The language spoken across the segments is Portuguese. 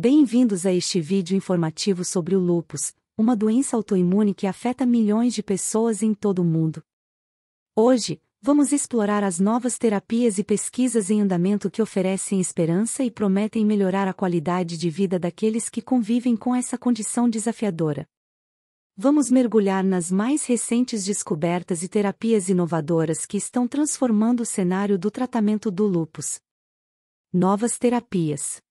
Bem-vindos a este vídeo informativo sobre o lupus, uma doença autoimune que afeta milhões de pessoas em todo o mundo. Hoje, vamos explorar as novas terapias e pesquisas em andamento que oferecem esperança e prometem melhorar a qualidade de vida daqueles que convivem com essa condição desafiadora. Vamos mergulhar nas mais recentes descobertas e terapias inovadoras que estão transformando o cenário do tratamento do lupus. Novas terapias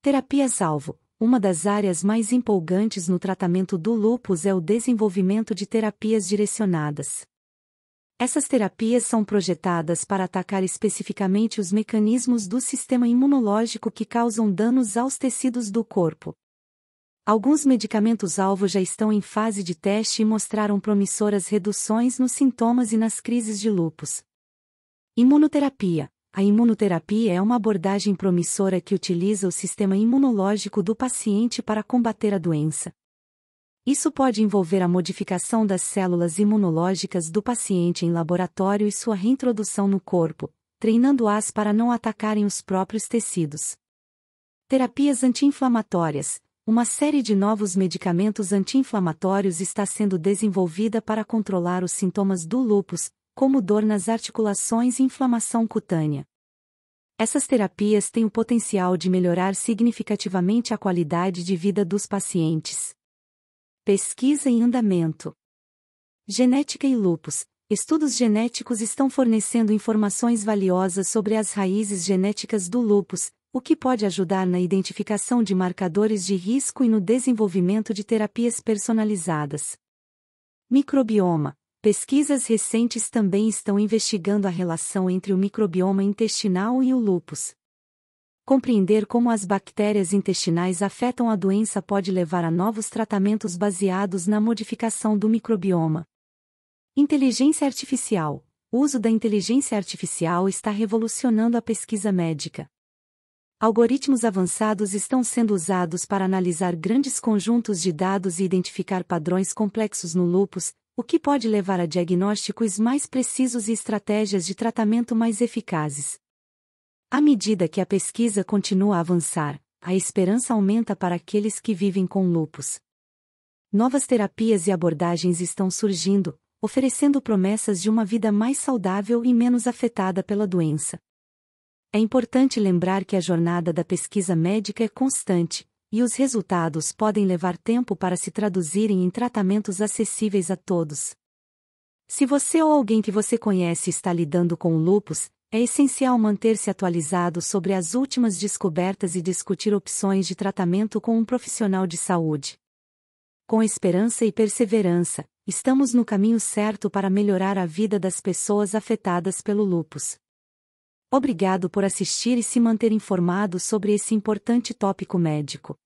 Terapias-alvo. Uma das áreas mais empolgantes no tratamento do lúpus é o desenvolvimento de terapias direcionadas. Essas terapias são projetadas para atacar especificamente os mecanismos do sistema imunológico que causam danos aos tecidos do corpo. Alguns medicamentos-alvo já estão em fase de teste e mostraram promissoras reduções nos sintomas e nas crises de lúpus. Imunoterapia a imunoterapia é uma abordagem promissora que utiliza o sistema imunológico do paciente para combater a doença. Isso pode envolver a modificação das células imunológicas do paciente em laboratório e sua reintrodução no corpo, treinando-as para não atacarem os próprios tecidos. Terapias anti-inflamatórias. Uma série de novos medicamentos anti-inflamatórios está sendo desenvolvida para controlar os sintomas do lúpus, como dor nas articulações e inflamação cutânea. Essas terapias têm o potencial de melhorar significativamente a qualidade de vida dos pacientes. Pesquisa em andamento. Genética e lupus. Estudos genéticos estão fornecendo informações valiosas sobre as raízes genéticas do lupus, o que pode ajudar na identificação de marcadores de risco e no desenvolvimento de terapias personalizadas. Microbioma. Pesquisas recentes também estão investigando a relação entre o microbioma intestinal e o lupus. Compreender como as bactérias intestinais afetam a doença pode levar a novos tratamentos baseados na modificação do microbioma. Inteligência artificial. O uso da inteligência artificial está revolucionando a pesquisa médica. Algoritmos avançados estão sendo usados para analisar grandes conjuntos de dados e identificar padrões complexos no lupus, o que pode levar a diagnósticos mais precisos e estratégias de tratamento mais eficazes. À medida que a pesquisa continua a avançar, a esperança aumenta para aqueles que vivem com lupus. Novas terapias e abordagens estão surgindo, oferecendo promessas de uma vida mais saudável e menos afetada pela doença. É importante lembrar que a jornada da pesquisa médica é constante, e os resultados podem levar tempo para se traduzirem em tratamentos acessíveis a todos. Se você ou alguém que você conhece está lidando com o lupus, é essencial manter-se atualizado sobre as últimas descobertas e discutir opções de tratamento com um profissional de saúde. Com esperança e perseverança, estamos no caminho certo para melhorar a vida das pessoas afetadas pelo lupus. Obrigado por assistir e se manter informado sobre esse importante tópico médico.